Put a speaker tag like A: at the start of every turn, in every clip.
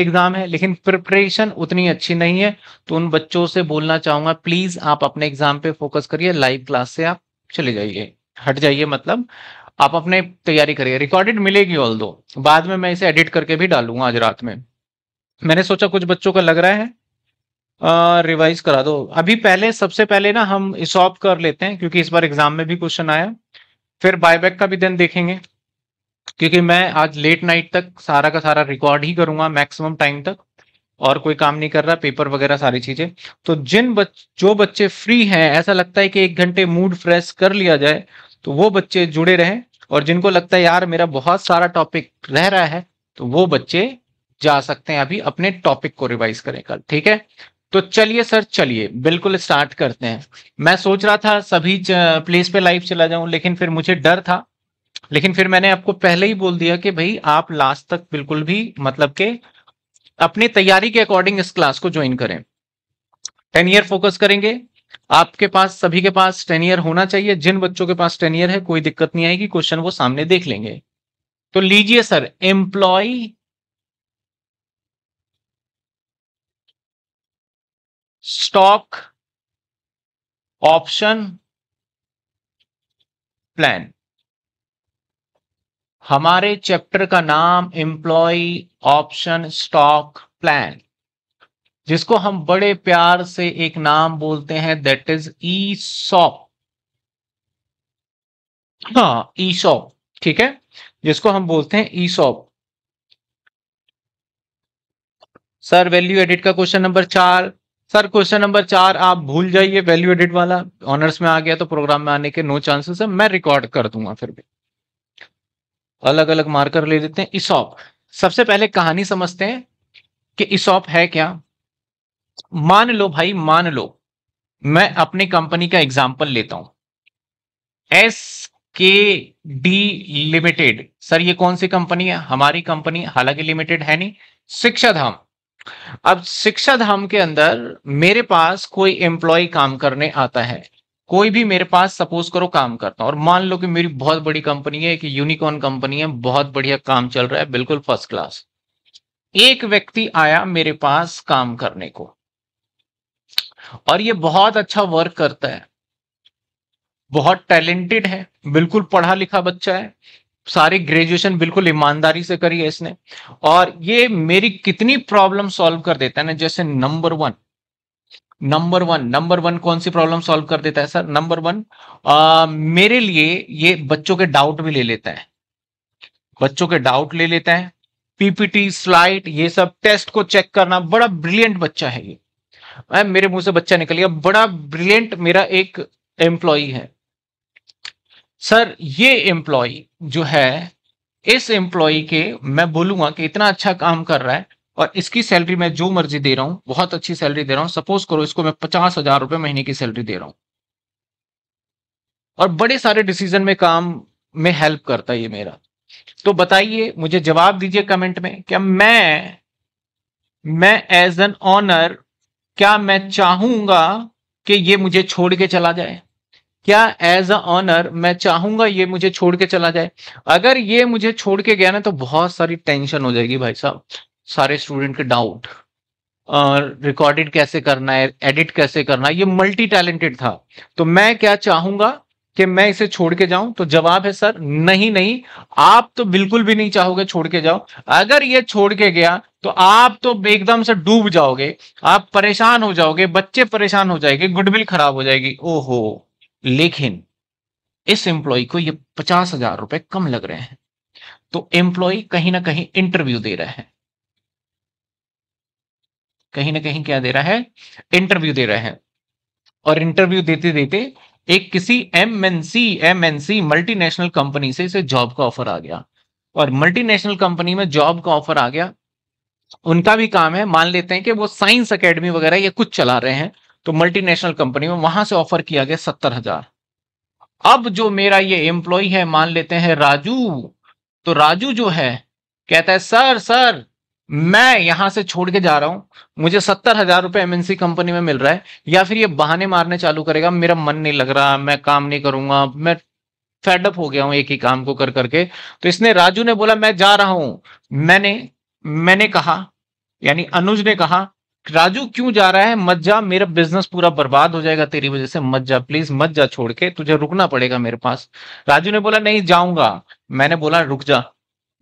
A: Exam है लेकिन preparation उतनी अच्छी नहीं है तो उन बच्चों से बोलना चाहूंगा प्लीज आप अपने एग्जाम पे फोकस करिए लाइव क्लास से आप चले जाइए हट जाइए मतलब आप अपने तैयारी करिए रिकॉर्डेड मिलेगी ऑल दो बाद में मैं इसे एडिट करके भी डालूंगा आज रात में मैंने सोचा कुछ बच्चों का लग रहा है रिवाइज करा दो अभी पहले सबसे पहले ना हम इस कर लेते हैं क्योंकि इस बार एग्जाम में भी क्वेश्चन आया फिर बायबैक का भी दिन देखेंगे क्योंकि मैं आज लेट नाइट तक सारा का सारा रिकॉर्ड ही करूंगा मैक्सिमम टाइम तक और कोई काम नहीं कर रहा पेपर वगैरह सारी चीजें तो जिन बच जो बच्चे फ्री हैं ऐसा लगता है कि एक घंटे मूड फ्रेश कर लिया जाए तो वो बच्चे जुड़े रहें और जिनको लगता है यार मेरा बहुत सारा टॉपिक रह रहा है तो वो बच्चे जा सकते हैं अभी अपने टॉपिक को रिवाइज करें कल ठीक है तो चलिए सर चलिए बिल्कुल स्टार्ट करते हैं मैं सोच रहा था सभी प्लेस पे लाइव चला जाऊं लेकिन फिर मुझे डर था लेकिन फिर मैंने आपको पहले ही बोल दिया कि भाई आप लास्ट तक बिल्कुल भी मतलब के अपनी तैयारी के अकॉर्डिंग इस क्लास को ज्वाइन करें टेन ईयर फोकस करेंगे आपके पास सभी के पास टेन ईयर होना चाहिए जिन बच्चों के पास टेन ईयर है कोई दिक्कत नहीं आएगी क्वेश्चन वो सामने देख लेंगे तो लीजिए sir employ stock option plan हमारे चैप्टर का नाम एम्प्लॉय ऑप्शन स्टॉक प्लान जिसको हम बड़े प्यार से एक नाम बोलते हैं दैट इज ई सॉप हाँ ई e सॉप ठीक है जिसको हम बोलते हैं ESOP sir value edit का क्वेश्चन नंबर चार सर क्वेश्चन नंबर चार आप भूल जाइए वैल्यू एडिट वाला ऑनर्स में आ गया तो प्रोग्राम में आने के नो चांसेस है मैं रिकॉर्ड कर दूंगा फिर भी अलग अलग मार्कर ले लेते हैं इसॉप सबसे पहले कहानी समझते हैं कि इसॉप है क्या मान लो भाई मान लो मैं अपनी कंपनी का एग्जाम्पल लेता हूं एस के डी लिमिटेड सर ये कौन सी कंपनी है हमारी कंपनी हालांकि लिमिटेड है नहीं शिक्षा धाम अब शिक्षा धाम के अंदर मेरे पास कोई एम्प्लॉय काम करने आता है कोई भी मेरे पास सपोज करो काम करता हूं और मान लो कि मेरी बहुत बड़ी कंपनी है एक यूनिकॉर्न कंपनी है बहुत बढ़िया काम चल रहा है बिल्कुल फर्स्ट क्लास एक व्यक्ति आया मेरे पास काम करने को और ये बहुत अच्छा वर्क करता है बहुत टैलेंटेड है बिल्कुल पढ़ा लिखा बच्चा है सारी ग्रेजुएशन बिल्कुल ईमानदारी से करी है इसने और ये मेरी कितनी प्रॉब्लम सॉल्व कर देता है ना जैसे number one number one number one कौन सी प्रॉब्लम सॉल्व कर देता है सर नंबर वन मेरे लिए ये बच्चों के डाउट भी ले लेता है बच्चों के डाउट ले लेता है पीपीटी स्लाइड ये सब टेस्ट को चेक करना बड़ा ब्रिलियंट बच्चा है ये आ, मेरे मुंह से बच्चा निकल गया बड़ा ब्रिलियंट मेरा एक एम्प्लॉई है सर ये एम्प्लॉय जो है इस एम्प्लॉय के मैं बोलूंगा कि इतना अच्छा काम कर रहा है और इसकी सैलरी मैं जो मर्जी दे रहा हूँ बहुत अच्छी सैलरी दे रहा हूँ सपोज करो इसको मैं पचास हजार रुपए महीने की सैलरी दे रहा हूं और बड़े सारे डिसीजन में काम में हेल्प करता है ये मेरा तो बताइए मुझे जवाब दीजिए कमेंट में क्या मैं मैं एज एन ऑनर क्या मैं चाहूंगा कि ये मुझे छोड़ के चला जाए क्या एज अ ऑनर मैं चाहूंगा ये मुझे छोड़ के चला जाए अगर ये मुझे छोड़ के गया ना तो बहुत सारी टेंशन हो जाएगी भाई साहब सारे स्टूडेंट के डाउट रिकॉर्डिंग कैसे करना है एडिट कैसे करना है ये मल्टी टैलेंटेड था तो मैं क्या चाहूंगा कि मैं इसे छोड़ के जाऊं तो जवाब है सर नहीं नहीं आप तो बिल्कुल भी नहीं चाहोगे छोड़ के जाओ अगर ये छोड़ के गया तो आप तो एकदम से डूब जाओगे आप परेशान हो जाओगे बच्चे परेशान हो जाएंगे गुडविल खराब हो जाएगी ओहो लेकिन इस एम्प्लॉय को ये पचास हजार रुपए कम लग रहे हैं तो एम्प्लॉय कहीं ना कहीं इंटरव्यू दे रहे हैं कहीं ना कहीं क्या दे रहा है इंटरव्यू दे रहा है और इंटरव्यू देते देते एक किसी एमएनसी एमएनसी मल्टीनेशनल कंपनी से इसे जॉब का ऑफर आ गया और मल्टीनेशनल कंपनी में जॉब का ऑफर आ गया उनका भी काम है मान लेते हैं कि वो साइंस अकेडमी वगैरह ये कुछ चला रहे हैं तो मल्टीनेशनल कंपनी में वहां से ऑफर किया गया सत्तर हजार अब जो मेरा ये एम्प्लॉय है मान लेते हैं राजू तो राजू जो है कहता है सर सर मैं यहां से छोड़ के जा रहा हूं मुझे सत्तर हजार रुपए एमएनसी कंपनी में मिल रहा है या फिर ये बहाने मारने चालू करेगा मेरा मन नहीं लग रहा मैं काम नहीं करूंगा मैं फेडअप हो गया हूं एक ही काम को कर करके तो इसने राजू ने बोला मैं जा रहा हूं मैंने मैंने कहा यानी अनुज ने कहा राजू क्यों जा रहा है मत जा मेरा बिजनेस पूरा बर्बाद हो जाएगा तेरी वजह से मत जा प्लीज मत जा छोड़ के तुझे रुकना पड़ेगा मेरे पास राजू ने बोला नहीं जाऊंगा मैंने बोला रुक जा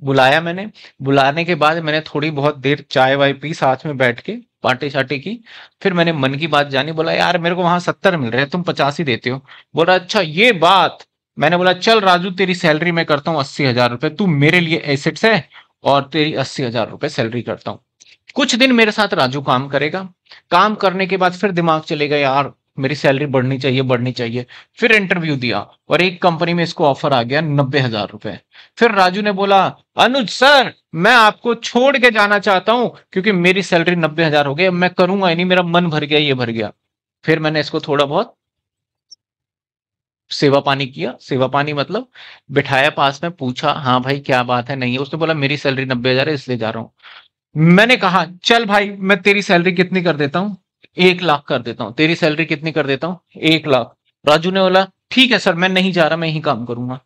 A: बुलाया मैंने बुलाने के बाद मैंने थोड़ी बहुत देर चाय वाय पी साथ में बैठ के पार्टी शार्टी की फिर मैंने मन की बात जानी बोला यार मेरे को वहां सत्तर मिल रहे हैं तुम पचास ही देते हो बोला अच्छा ये बात मैंने बोला चल राजू तेरी सैलरी मैं करता हूँ अस्सी हजार रुपए तू मेरे लिए एसेट्स है और तेरी अस्सी हजार रुपए सैलरी करता हूँ कुछ दिन मेरे साथ राजू काम करेगा काम करने के बाद फिर दिमाग चलेगा यार मेरी सैलरी बढ़नी चाहिए बढ़नी चाहिए फिर इंटरव्यू दिया और एक कंपनी में इसको ऑफर आ गया नब्बे हजार रुपए फिर राजू ने बोला अनुज सर मैं आपको छोड़ के जाना चाहता हूं क्योंकि मेरी सैलरी नब्बे हजार हो गई मैं करूंगा ही नहीं मेरा मन भर गया ये भर गया फिर मैंने इसको थोड़ा बहुत सेवा पानी किया सेवा पानी मतलब बिठाया पास में पूछा हाँ भाई क्या बात है नहीं उसने बोला मेरी सैलरी नब्बे हजार है इसलिए जा रहा हूं मैंने कहा चल भाई मैं तेरी सैलरी कितनी कर देता हूं एक लाख कर देता हूँ तेरी सैलरी कितनी कर देता हूँ एक लाख राजू ने बोला ठीक है सर मैं नहीं जा रहा मैं ही काम करूंगा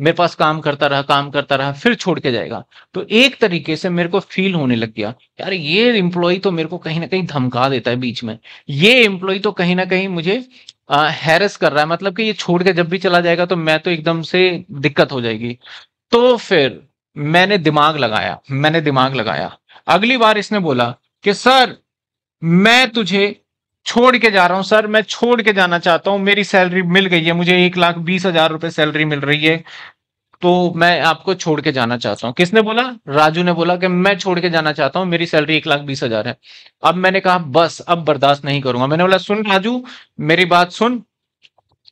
A: मेरे पास काम करता रहा काम करता रहा फिर छोड़ के जाएगा तो एक तरीके से मेरे को फील होने लग गया यार ये एम्प्लॉय तो मेरे को कहीं ना कहीं धमका देता है बीच में ये एम्प्लॉय तो कहीं ना कहीं मुझे हैरस कर रहा है मतलब कि ये छोड़ के जब भी चला जाएगा तो मैं तो एकदम से दिक्कत हो जाएगी तो फिर मैंने दिमाग लगाया मैंने दिमाग लगाया अगली बार इसने बोला कि सर मैं तुझे छोड़ के जा रहा हूं सर मैं छोड़ के जाना चाहता हूं मेरी सैलरी मिल गई है मुझे एक लाख बीस हजार रुपये सैलरी मिल रही है तो मैं आपको छोड़ के जाना चाहता हूं किसने बोला राजू ने बोला कि मैं छोड़ के जाना चाहता हूं मेरी सैलरी एक लाख बीस हजार है अब मैंने कहा बस अब बर्दाश्त नहीं करूंगा मैंने बोला सुन राजू मेरी बात सुन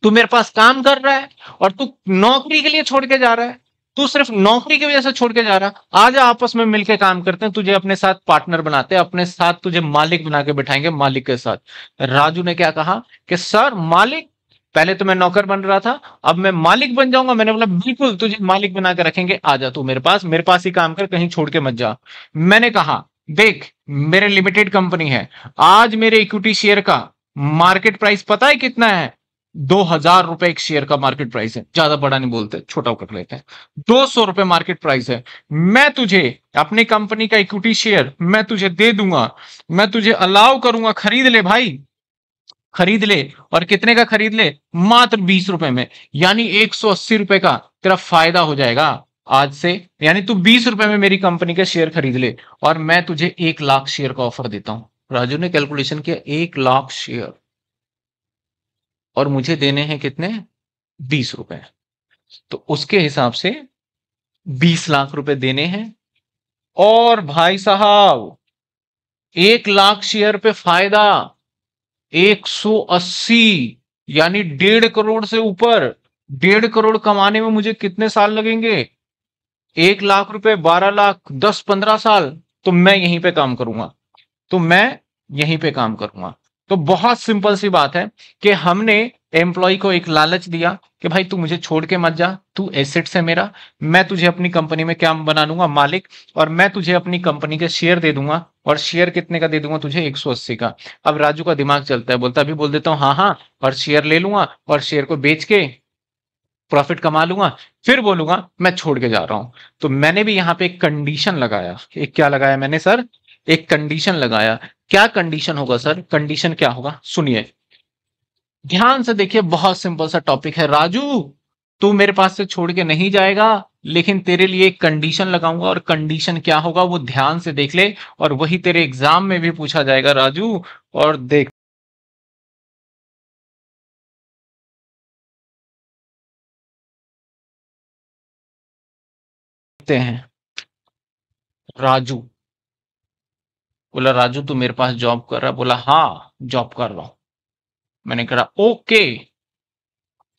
A: तू मेरे पास काम कर रहा है और तू नौकरी के लिए छोड़ के जा रहा है तू सिर्फ नौकरी की वजह से छोड़ के जा रहा आज आपस में मिलके काम करते हैं तुझे अपने साथ पार्टनर बनाते हैं अपने साथ तुझे मालिक बना के बिठाएंगे मालिक के साथ राजू ने क्या कहा कि सर मालिक पहले तो मैं नौकर बन रहा था अब मैं मालिक बन जाऊंगा मैंने बोला बिल्कुल तुझे मालिक बना के रखेंगे आ जा तू मेरे पास मेरे पास ही काम कर कहीं छोड़ के मत जा मैंने कहा देख मेरे लिमिटेड कंपनी है आज मेरे इक्विटी शेयर का मार्केट प्राइस पता है कितना है दो हजार रुपए एक शेयर का मार्केट प्राइस है ज्यादा बड़ा नहीं बोलते छोटा कर लेते हैं दो सौ रुपए मार्केट प्राइस है मैं तुझे अपनी कंपनी का इक्विटी शेयर मैं तुझे दे दूंगा मैं तुझे अलाउ करूंगा खरीद ले भाई खरीद ले और कितने का खरीद ले मात्र बीस रुपए में यानी एक सौ अस्सी रुपए का तेरा फायदा हो जाएगा आज से यानी तू बीस रुपए में मेरी कंपनी का शेयर खरीद ले और मैं तुझे एक लाख शेयर का ऑफर देता हूं राजू ने कैलकुलेशन किया एक लाख शेयर और मुझे देने हैं कितने बीस रुपए तो उसके हिसाब से बीस लाख रुपए देने हैं और भाई साहब एक लाख शेयर पे फायदा एक सौ अस्सी यानी डेढ़ करोड़ से ऊपर डेढ़ करोड़ कमाने में मुझे कितने साल लगेंगे एक लाख रुपए बारह लाख दस पंद्रह साल तो मैं यहीं पे काम करूंगा तो मैं यहीं पे काम करूंगा तो बहुत सिंपल सी बात है कि हमने एम्प्लॉय को एक लालच दिया कि भाई तू मुझे छोड़ के मत जा तू एसेट से मेरा मैं तुझे अपनी कंपनी में क्या बना लूंगा मालिक और मैं तुझे अपनी कंपनी के शेयर दे दूंगा और शेयर कितने का दे दूंगा तुझे 180 का अब राजू का दिमाग चलता है बोलता है अभी बोल देता हूँ हाँ हाँ और शेयर ले लूंगा और शेयर को बेच के प्रॉफिट कमा लूंगा फिर बोलूंगा मैं छोड़ के जा रहा हूं तो मैंने भी यहाँ पे एक कंडीशन लगाया एक क्या लगाया मैंने सर एक कंडीशन लगाया क्या कंडीशन होगा सर कंडीशन क्या होगा सुनिए ध्यान से देखिए बहुत सिंपल सा टॉपिक है राजू तू मेरे पास से छोड़ के नहीं जाएगा लेकिन तेरे लिए एक कंडीशन लगाऊंगा और कंडीशन क्या होगा वो ध्यान से देख ले और वही तेरे एग्जाम में भी पूछा जाएगा राजू और देख हैं राजू बोला राजू तू मेरे पास जॉब कर रहा बोला हाँ जॉब कर रहा हूं मैंने कहा ओके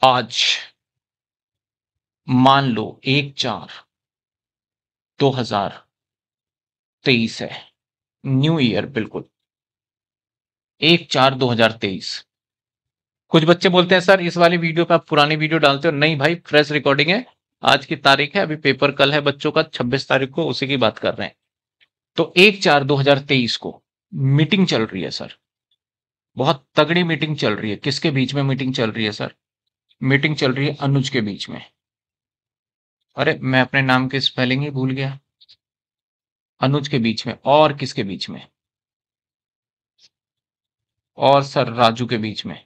A: आज मान लो एक चार दो हजार तेईस है न्यू ईयर बिल्कुल एक चार दो हजार तेईस कुछ बच्चे बोलते हैं सर इस वाले वीडियो पे आप पुरानी वीडियो डालते हो नहीं भाई फ्रेश रिकॉर्डिंग है आज की तारीख है अभी पेपर कल है बच्चों का छब्बीस तारीख को उसी की बात कर रहे हैं तो एक चार 2023 को मीटिंग चल रही है सर बहुत तगड़ी मीटिंग चल रही है किसके बीच में मीटिंग चल रही है सर मीटिंग चल रही है अनुज के बीच में अरे मैं अपने नाम की स्पेलिंग ही भूल गया अनुज के बीच में और किसके बीच में और सर राजू के बीच में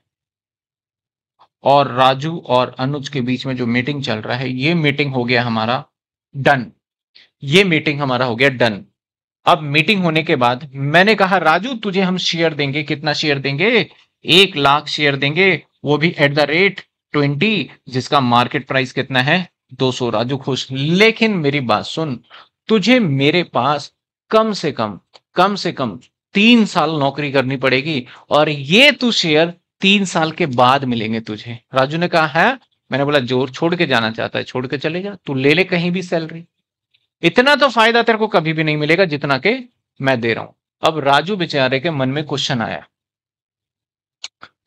A: और राजू और अनुज के बीच में जो मीटिंग चल रहा है ये मीटिंग हो गया हमारा डन ये मीटिंग हमारा हो गया डन अब मीटिंग होने के बाद मैंने कहा राजू तुझे हम शेयर देंगे कितना शेयर देंगे एक लाख शेयर देंगे वो भी एट द रेट ट्वेंटी जिसका मार्केट प्राइस कितना है दो सौ राजू खुश लेकिन मेरी बात सुन तुझे मेरे पास कम से कम कम से कम तीन साल नौकरी करनी पड़ेगी और ये तू शेयर तीन साल के बाद मिलेंगे तुझे राजू ने कहा है हाँ? मैंने बोला जोर छोड़ के जाना चाहता है छोड़ के चले जा तू ले ले कहीं भी सैलरी इतना तो फायदा तेरे को कभी भी नहीं मिलेगा जितना के मैं दे रहा हूं अब राजू बेचारे के मन में क्वेश्चन आया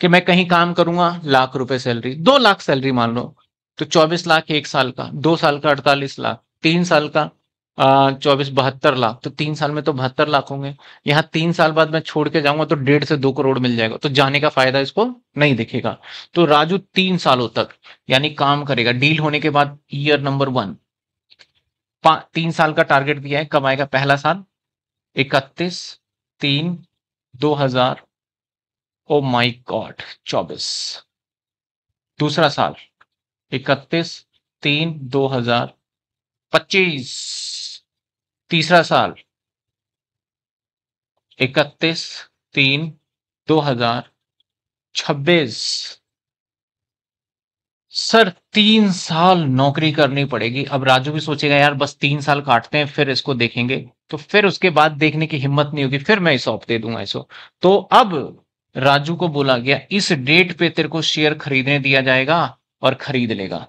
A: कि मैं कहीं काम करूंगा लाख रुपए सैलरी दो लाख सैलरी मान लो तो चौबीस लाख एक साल का दो साल का अड़तालीस लाख तीन साल का चौबीस बहत्तर लाख तो तीन साल में तो बहत्तर लाख होंगे यहाँ तीन साल बाद मैं छोड़ के जाऊंगा तो डेढ़ से दो करोड़ मिल जाएगा तो जाने का फायदा इसको नहीं दिखेगा तो राजू तीन सालों तक यानी काम करेगा डील होने के बाद ईयर नंबर वन तीन साल का टारगेट दिया है कब आएगा पहला साल इकतीस तीन दो हजार ओ माई गॉड चौबीस दूसरा साल इकतीस तीन दो हजार पच्चीस तीसरा साल इकतीस तीन दो हजार छब्बीस सर तीन साल नौकरी करनी पड़ेगी अब राजू भी सोचेगा यार बस तीन साल काटते हैं फिर इसको देखेंगे तो फिर उसके बाद देखने की हिम्मत नहीं होगी फिर मैं सौंप दे दूंगा इसको तो अब राजू को बोला गया इस डेट पे तेरे को शेयर खरीदने दिया जाएगा और खरीद लेगा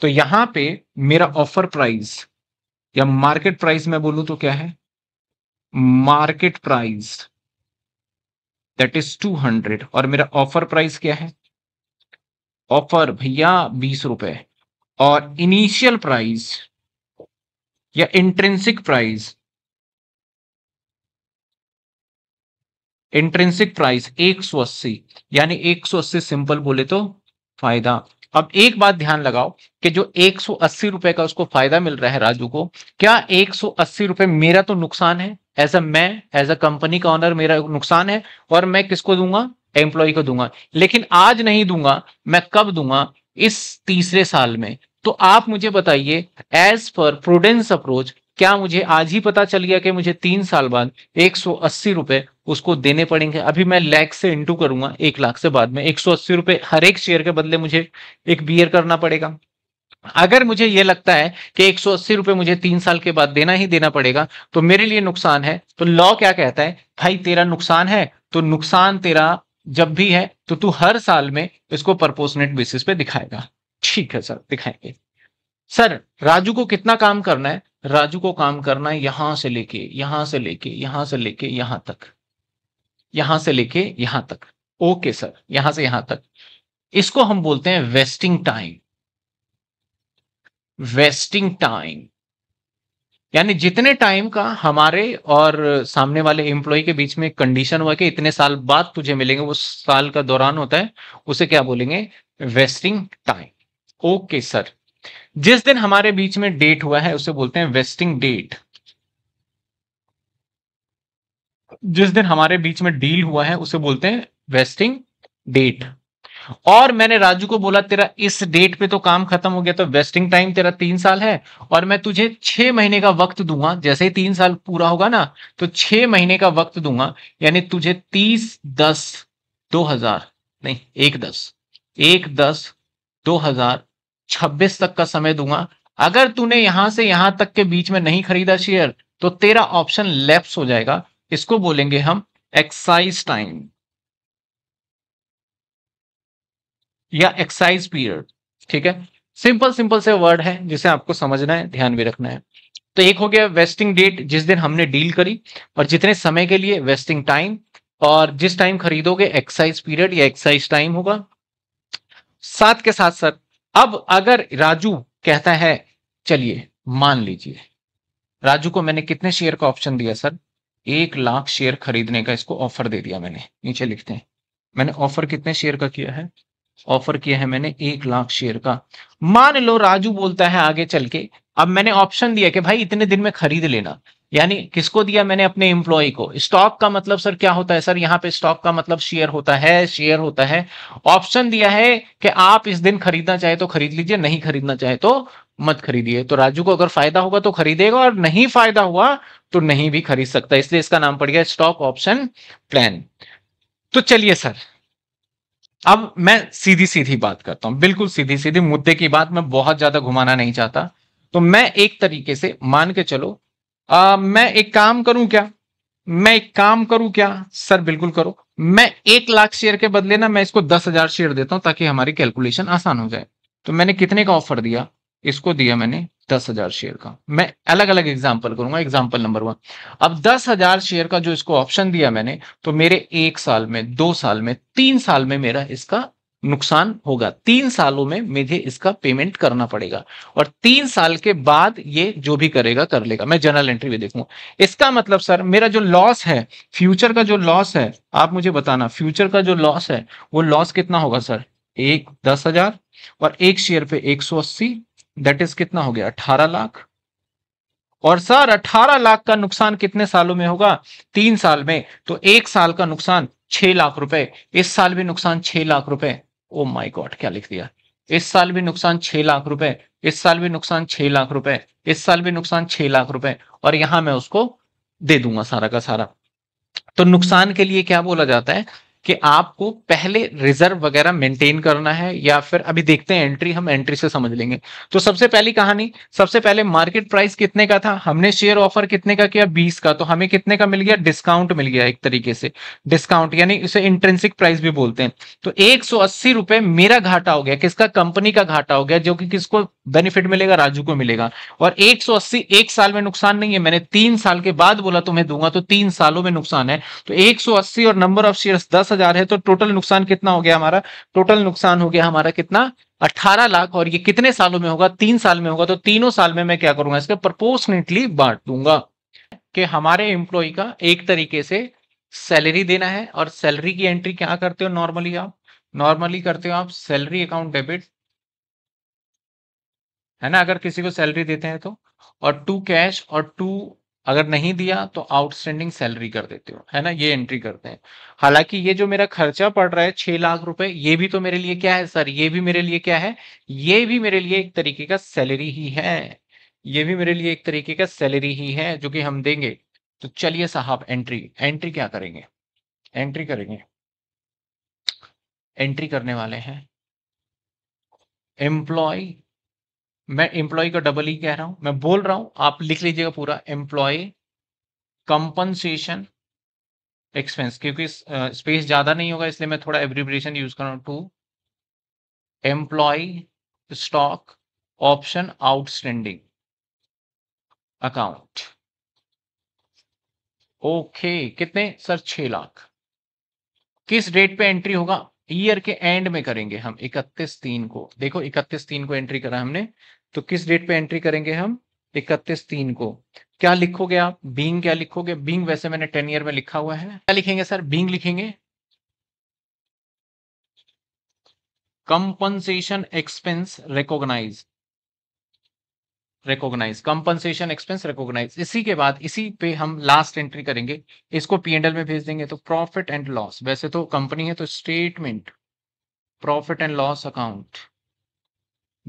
A: तो यहां पे मेरा ऑफर प्राइस या मार्केट प्राइस मैं बोलूं तो क्या है मार्केट प्राइस दैट इज 200 और मेरा ऑफर प्राइस क्या है ऑफर भैया बीस रुपए और इनिशियल प्राइस या इंट्रेंसिक प्राइस इंट्रेंसिक प्राइस 180 यानी 180 सिंपल बोले तो फायदा अब एक बात ध्यान लगाओ कि जो 180 रुपए का उसको फायदा मिल रहा है राजू को क्या 180 रुपए मेरा तो नुकसान है एज अ मैं एज अ कंपनी का ऑनर मेरा नुकसान है और मैं किसको दूंगा एम्प्लॉय को दूंगा लेकिन आज नहीं दूंगा मैं कब दूंगा इस तीसरे साल में तो आप मुझे बताइए एज पर प्रोडेंस अप्रोच क्या मुझे आज ही पता चल गया कि मुझे तीन साल बाद एक रुपए उसको देने पड़ेंगे अभी मैं लैख से इंटू करूंगा एक लाख से बाद में एक रुपए हर एक शेयर के बदले मुझे एक बियर करना पड़ेगा अगर मुझे यह लगता है कि एक रुपए मुझे तीन साल के बाद देना ही देना पड़ेगा तो मेरे लिए नुकसान है तो लॉ क्या कहता है भाई तेरा नुकसान है तो नुकसान तेरा जब भी है तो तू हर साल में इसको प्रपोर्शनेट बेसिस पे दिखाएगा ठीक है सर दिखाएंगे सर राजू को कितना काम करना है राजू को काम करना है यहां से लेके यहां से लेके यहां से लेके यहां तक यहां से लेके यहां तक ओके सर यहां से यहां तक इसको हम बोलते हैं वेस्टिंग टाइम वेस्टिंग टाइम यानी जितने टाइम का हमारे और सामने वाले एम्प्लॉय के बीच में कंडीशन हुआ कि इतने साल बाद तुझे मिलेंगे वो साल का दौरान होता है उसे क्या बोलेंगे वेस्टिंग टाइम ओके सर जिस दिन हमारे बीच में डेट हुआ है उसे बोलते हैं वेस्टिंग डेट जिस दिन हमारे बीच में डील हुआ है उसे बोलते हैं वेस्टिंग डेट और मैंने राजू को बोला तेरा इस डेट पे तो काम खत्म हो गया तो वेस्टिंग टाइम तेरा तीन साल है और मैं तुझे छह महीने का वक्त दूंगा जैसे ही तीन साल पूरा होगा ना तो छह महीने का वक्त दूंगा यानी तुझे तीस दस दो हजार नहीं एक दस एक दस दो हजार छब्बीस तक का समय दूंगा अगर तूने यहां से यहां तक के बीच में नहीं खरीदा शेयर तो तेरा ऑप्शन लेप्स हो जाएगा इसको बोलेंगे हम एक्साइज टाइम या एक्साइज पीरियड ठीक है सिंपल सिंपल से वर्ड है जिसे आपको समझना है ध्यान भी रखना है तो एक हो गया वेस्टिंग डेट जिस दिन हमने डील करी और जितने समय के लिए वेस्टिंग टाइम और जिस टाइम खरीदोगे एक्साइज पीरियड या एक्साइज टाइम होगा साथ के साथ सर अब अगर राजू कहता है चलिए मान लीजिए राजू को मैंने कितने शेयर का ऑप्शन दिया सर एक लाख शेयर खरीदने का इसको ऑफर दे दिया मैंने नीचे लिखते हैं मैंने ऑफर कितने शेयर का किया है ऑफर किया है मैंने एक लाख शेयर का मान लो राजू बोलता है आगे चल के अब मैंने ऑप्शन दिया कि भाई इतने दिन में खरीद लेना यानी किसको दिया मैंने अपने एम्प्लॉय को स्टॉक का मतलब सर क्या होता है सर यहाँ पे स्टॉक का मतलब शेयर होता है शेयर होता है ऑप्शन दिया है कि आप इस दिन खरीदना चाहे तो खरीद लीजिए नहीं खरीदना चाहे तो मत खरीदिए तो राजू को अगर फायदा होगा तो खरीदेगा और नहीं फायदा हुआ तो नहीं भी खरीद सकता इसलिए इसका नाम पड़ गया स्टॉक ऑप्शन प्लान तो चलिए सर अब मैं सीधी सीधी बात करता हूं बिल्कुल सीधी सीधी मुद्दे की बात मैं बहुत ज्यादा घुमाना नहीं चाहता तो मैं एक तरीके से मान के चलो आ, मैं एक काम करूं क्या मैं एक काम करूं क्या सर बिल्कुल करो मैं एक लाख शेयर के बदले ना मैं इसको दस हजार शेयर देता हूं ताकि हमारी कैलकुलेशन आसान हो जाए तो मैंने कितने का ऑफर दिया इसको दिया मैंने दस हजार शेयर का मैं अलग अलग एग्जाम्पल करूंगा एग्जाम्पल नंबर वन अब दस हजार शेयर का जो इसको ऑप्शन दिया मैंने तो मेरे एक साल में दो साल में तीन साल में मेरा इसका नुकसान होगा तीन सालों में मुझे इसका पेमेंट करना पड़ेगा और तीन साल के बाद ये जो भी करेगा कर लेगा मैं जनरल एंट्री भी देखूंगा इसका मतलब सर मेरा जो लॉस है फ्यूचर का जो लॉस है आप मुझे बताना फ्यूचर का जो लॉस है वो लॉस कितना होगा सर एक दस हजार और एक शेयर पे एक सौ अस्सी दैट इज कितना हो गया अठारह लाख और सर अठारह लाख का नुकसान कितने सालों में होगा तीन साल में तो एक साल का नुकसान छह लाख रुपए इस साल भी नुकसान छह लाख रुपए ओ माय गॉड क्या लिख दिया इस साल भी नुकसान छह लाख रुपए इस साल भी नुकसान छह लाख रुपए इस साल भी नुकसान छह लाख रुपए और यहां मैं उसको दे दूंगा सारा का सारा तो नुकसान के लिए क्या बोला जाता है कि आपको पहले रिजर्व वगैरह मेंटेन करना है या फिर अभी देखते हैं एंट्री हम एंट्री से समझ लेंगे तो सबसे पहली कहानी सबसे पहले मार्केट प्राइस कितने का था हमने शेयर ऑफर कितने का किया बीस का तो हमें कितने का मिल गया डिस्काउंट मिल गया एक तरीके से डिस्काउंट यानी इसे इंट्रेंसिक प्राइस भी बोलते हैं तो एक रुपए मेरा घाटा हो गया किसका कंपनी का घाटा हो गया जो कि किसको बेनिफिट मिलेगा राजू को मिलेगा और 180 एक साल में नुकसान नहीं है मैंने तीन साल के बाद बोला तो मैं दूंगा तो तीन सालों में नुकसान है तो 180 और नंबर ऑफ शेयर्स दस हजार है तो टोटल नुकसान कितना हो गया हमारा टोटल नुकसान हो गया हमारा कितना 18 लाख और ये कितने सालों में होगा तीन साल में होगा तो तीनों साल में मैं क्या करूंगा इसके प्रपोर्सनेटली बांट दूंगा कि हमारे एम्प्लॉय का एक तरीके से सैलरी देना है और सैलरी की एंट्री क्या करते हो नॉर्मली आप नॉर्मली करते हो आप सैलरी अकाउंट डेबिट है ना अगर किसी को सैलरी देते हैं तो और टू कैश और टू अगर नहीं दिया तो आउटस्टैंडिंग सैलरी कर देते हो है ना ये एंट्री करते हैं हालांकि ये जो मेरा खर्चा पड़ रहा है छह लाख रुपए ये भी तो मेरे लिए क्या है सर ये भी मेरे लिए क्या है ये भी मेरे लिए एक तरीके का सैलरी ही है ये भी मेरे लिए एक तरीके का सैलरी ही है जो कि हम देंगे तो चलिए साहब एंट्री एंट्री क्या करेंगे एंट्री करेंगे एंट्री करने वाले हैं एम्प्लॉय मैं एम्प्लॉय का डबल ई कह रहा हूं मैं बोल रहा हूं आप लिख लीजिएगा पूरा एम्प्लॉय कंपनसेशन एक्सपेंस क्योंकि स्पेस uh, ज्यादा नहीं होगा इसलिए मैं थोड़ा एब्रिब्रेशन यूज कर रहा हूं to employ stock option outstanding account okay कितने सर छह लाख किस डेट पे एंट्री होगा ईयर के एंड में करेंगे हम इकतीस तीन को देखो इकतीस तीन को एंट्री करा हमने तो किस डेट पे एंट्री करेंगे हम इकतीस तीन को क्या लिखोगे आप बींग क्या लिखोगे बींग वैसे मैंने टेन ईयर में लिखा हुआ है क्या लिखेंगे सर बींग लिखेंगे compensation expense recognise recognise compensation expense recognise इसी के बाद इसी पे हम लास्ट एंट्री करेंगे इसको पीएनएल में भेज देंगे तो प्रॉफिट एंड लॉस वैसे तो कंपनी है तो statement profit and loss account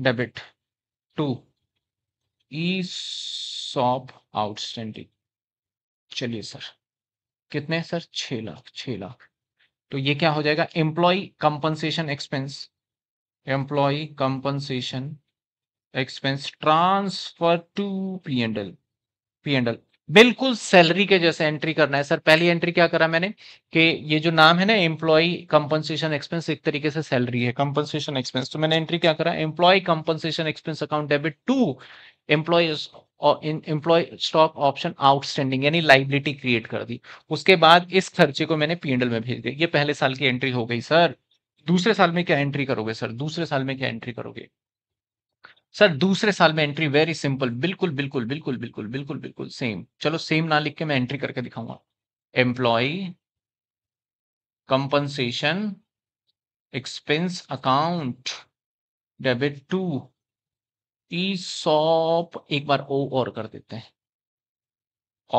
A: debit to ESOP outstanding चलिए सर कितने सर छ लाख छः लाख तो ये क्या हो जाएगा employ compensation expense employ compensation expense transfer to P and L P and L बिल्कुल सैलरी के जैसे एंट्री करना है सर पहली एंट्री क्या करा मैंने कि ये जो नाम है ना एम्प्लॉय कंपनसेशन एक्सपेंस एक तरीके से सैलरी है कंपनसेशन एक्सपेंस तो मैंने एंट्री क्या करा employ compensation expense account debit to employ employ stock option outstanding यानी लाइबिलिटी क्रिएट कर दी उसके बाद इस खर्चे को मैंने पीएनडल में भेज दिया ये पहले साल की एंट्री हो गई सर दूसरे साल में क्या एंट्री करोगे सर दूसरे साल में क्या एंट्री करोगे सर दूसरे साल में एंट्री वेरी सिंपल बिल्कुल बिल्कुल बिल्कुल बिल्कुल बिल्कुल बिल्कुल सेम चलो सेम ना लिख के मैं एंट्री करके दिखाऊंगा employ compensation expense account debit to ESOP एक बार ओ और कर देते हैं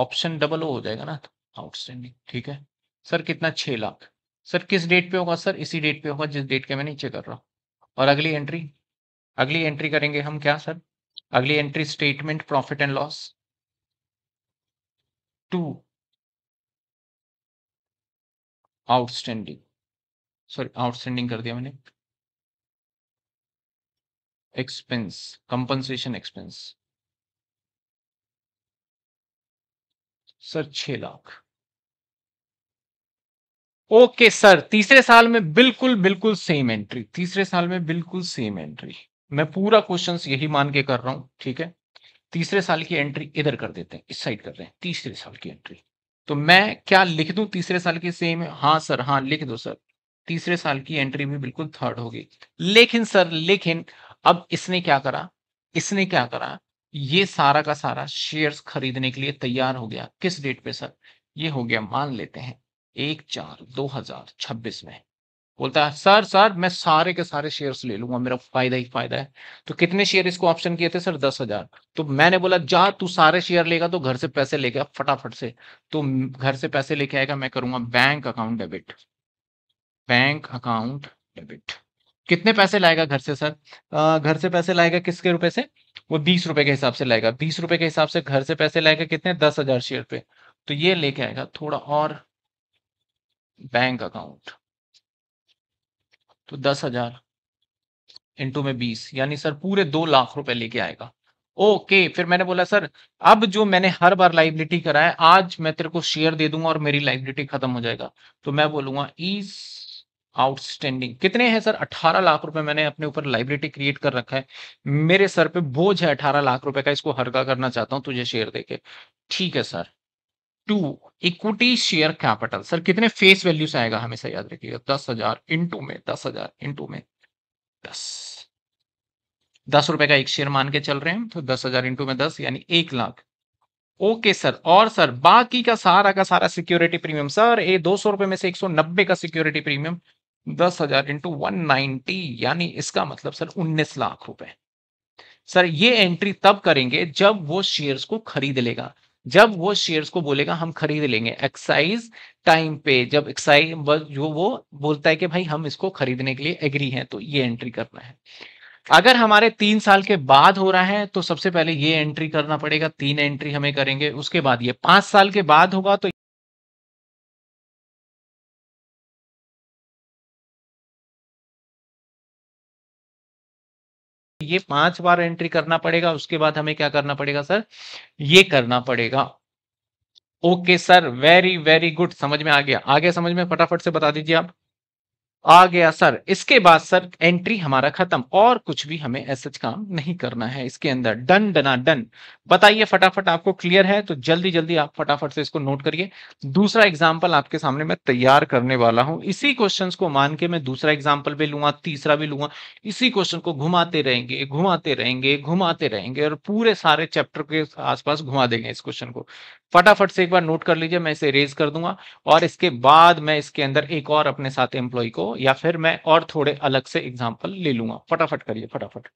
A: ऑप्शन डबल ओ हो जाएगा ना आउटस्टैंडिंग ठीक है सर कितना छः लाख सर किस डेट पे होगा सर इसी डेट पे होगा जिस डेट के मैं नीचे कर रहा हूँ और अगली एंट्री अगली एंट्री करेंगे हम क्या सर अगली entry statement profit and loss to outstanding sorry outstanding कर दिया मैंने एक्सपेंस कंपनसेशन एक्सपेंस सर छह लाख ओके सर तीसरे साल में बिल्कुल बिल्कुल सेम एंट्री तीसरे साल में बिल्कुल सेम एंट्री मैं पूरा क्वेश्चन यही मान के कर रहा हूँ ठीक है तीसरे साल की एंट्री इधर कर देते हैं इस साइड कर रहे हैं तीसरे साल की एंट्री तो मैं क्या लिख दूं तीसरे साल की सेम है हाँ सर हाँ लिख दो सर तीसरे साल की एंट्री भी बिल्कुल थर्ड होगी लेकिन सर लेकिन अब इसने क्या करा इसने क्या करा ये सारा का सारा शेयर्स खरीदने के लिए तैयार हो गया किस डेट पे सर ये हो गया मान लेते हैं एक चार दो हजार छब्बीस में बोलता है सर सर मैं सारे के सारे शेयर्स ले लूंगा मेरा फायदा ही फायदा है तो कितने शेयर इसको ऑप्शन किए थे सर दस हजार तो मैंने बोला जा तू सारे शेयर लेगा तो घर से पैसे लेके फटाफट से तो घर से पैसे लेके आएगा मैं करूंगा bank account debit bank account debit कितने पैसे लाएगा घर से सर घर से पैसे लाएगा किसके रुपए से वो बीस रुपए के हिसाब से लाएगा बीस रुपए के हिसाब से घर से पैसे लाएगा कितने दस हजार शेयर पे तो ये लेके आएगा थोड़ा और बैंक अकाउंट तो दस हजार इंटू में बीस यानी सर पूरे दो लाख रुपए लेके आएगा ओके फिर मैंने बोला सर अब जो मैंने हर बार लाइबिलिटी कराया है आज मैं तेरे को शेयर दे दूंगा और मेरी लाइबिलिटी खत्म हो जाएगा तो मैं बोलूंगा इस आउटस्टैंडिंग कितने हैं सर 18 लाख रुपए मैंने अपने ऊपर लाइबिलिटी क्रिएट कर रखा है मेरे सर पे बोझ है 18 लाख रुपए का इसको हल्का करना चाहता हूं तुझे शेयर देके ठीक है sir to equity share capital sir कितने फेस वैल्यू से आएगा हमेशा याद रखिएगा दस हजार इंटू में दस हजार इंटू में दस दस रुपए का एक शेयर मान के चल रहे हैं तो दस हजार इंटू में दस यानी एक लाख ओके सर और सर बाकी का सारा का सारा सिक्योरिटी प्रीमियम सर ये दो सौ रुपए में से एक सौ नब्बे का सिक्योरिटी प्रीमियम दस हजार इंटू वन नाइनटी यानी इसका मतलब सर उन्नीस लाख रुपए सर ये एंट्री तब करेंगे जब वो शेयर्स को खरीद लेगा जब वो शेयर्स को बोलेगा हम खरीद लेंगे एक्साइज टाइम पे जब एक्साइज जो वो बोलता है कि भाई हम इसको खरीदने के लिए एग्री हैं तो ये एंट्री करना है अगर हमारे तीन साल के बाद हो रहा है तो सबसे पहले ये एंट्री करना पड़ेगा तीन एंट्री हमें करेंगे उसके बाद ये पांच साल के बाद होगा तो ये पांच बार एंट्री करना पड़ेगा उसके बाद हमें क्या करना पड़ेगा सर ये करना पड़ेगा okay sir very very good समझ में आ गया आगे समझ में फटाफट से बता दीजिए आप आ गया सर इसके बाद सर एंट्री हमारा खत्म और कुछ भी हमें ऐसा काम नहीं करना है इसके अंदर डन डना डन बताइए फटाफट आपको क्लियर है तो जल्दी जल्दी आप फटाफट से इसको नोट करिए दूसरा एग्जाम्पल आपके सामने मैं तैयार करने वाला हूं इसी क्वेश्चन को मान के मैं दूसरा एग्जाम्पल भी लूंगा तीसरा भी लूंगा इसी क्वेश्चन को घुमाते रहेंगे घुमाते रहेंगे घुमाते रहेंगे और पूरे सारे चैप्टर के आसपास घुमा देंगे इस क्वेश्चन को फटाफट से एक बार नोट कर लीजिए मैं इसे रेज कर दूंगा और इसके बाद मैं इसके अंदर एक और अपने साथ एम्प्लॉय को या फिर मैं और थोड़े अलग से एग्जाम्पल ले लूंगा फटाफट करिए फटाफट